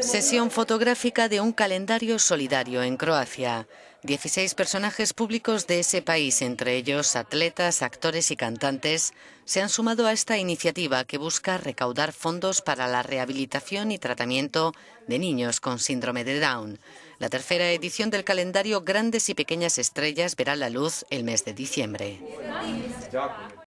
Sesión fotográfica de un calendario solidario en Croacia. 16 personajes públicos de ese país, entre ellos atletas, actores y cantantes, se han sumado a esta iniciativa que busca recaudar fondos para la rehabilitación y tratamiento de niños con síndrome de Down. La tercera edición del calendario Grandes y Pequeñas Estrellas verá la luz el mes de diciembre.